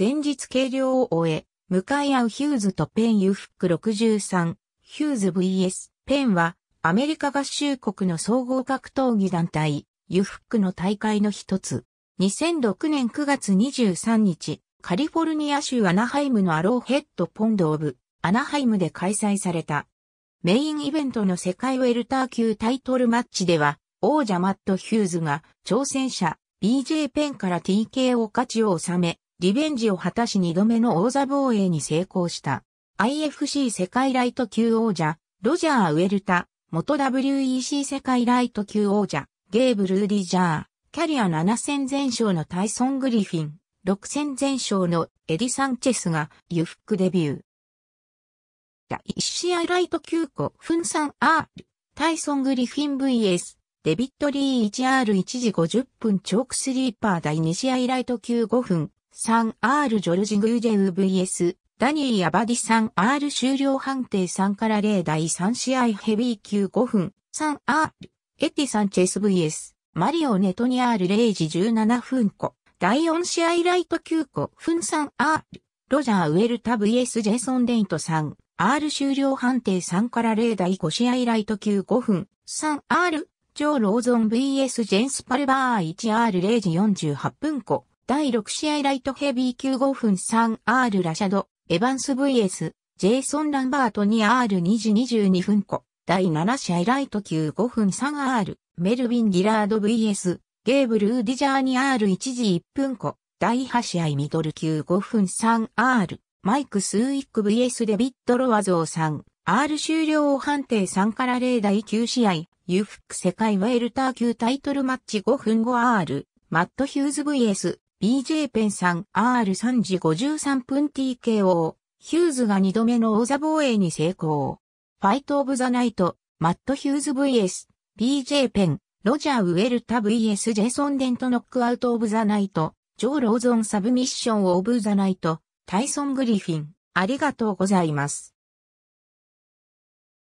前日計量を終え、向かい合うヒューズとペンユフック63、ヒューズ vs ペンは、アメリカ合衆国の総合格闘技団体、ユフックの大会の一つ。2006年9月23日、カリフォルニア州アナハイムのアローヘッドポンドオブ、アナハイムで開催された。メインイベントの世界ウェルター級タイトルマッチでは、王者マット・ヒューズが挑戦者 BJ ペンから TK を勝ちを収め、リベンジを果たし2度目の王座防衛に成功した。IFC 世界ライト級王者、ロジャー・ウェルタ、元 WEC 世界ライト級王者、ゲーブ・ルリジャー、キャリア7戦全勝のタイソン・グリフィン、6戦全勝のエディ・サンチェスが裕福デビュー。第1試合ライト級個、フンサン R、タイソン・グリフィン VS、デビット・リー 1R1 時50分チョークスリーパー第2試合ライト級5分、3R ジョルジ・グーデウ VS ダニー・アバディ 3R 終了判定3から0第3試合ヘビー級5分 3R エティ・サンチェス VS マリオ・ネトニアール0時17分個第4試合ライト級個分 3R ロジャー・ウェルタ VS ジェイソン・デイト 3R 終了判定3から0第5試合ライト級5分 3R ジョー・ローゾン VS ジェンス・パルバー 1R0 時48分個第6試合ライトヘビー級5分 3R ラシャド、エヴァンス VS、ジェイソン・ランバート 2R2 時22分個。第7試合ライト級5分 3R、メルヴィン・ギラード VS、ゲーブル・ディジャーに r 1時1分個。第8試合ミドル級5分 3R、マイク・スーイック VS デビッド・ロワゾーさん、r 終了判定3から0第9試合、ユフック世界ウェルター級タイトルマッチ5分 5R、マット・ヒューズ VS、BJ ペンさん R3 時53分 TKO、ヒューズが2度目の王座防衛に成功。ファイトオブザナイト、マット・ヒューズ VS、BJ ペン、ロジャー・ウェルタ VS ジェイソン・デントノックアウト・オブザ・ナイト、ジョー・ローゾン・サブミッション・オブ・ザ・ナイト、タイソン・グリフィン、ありがとうございます。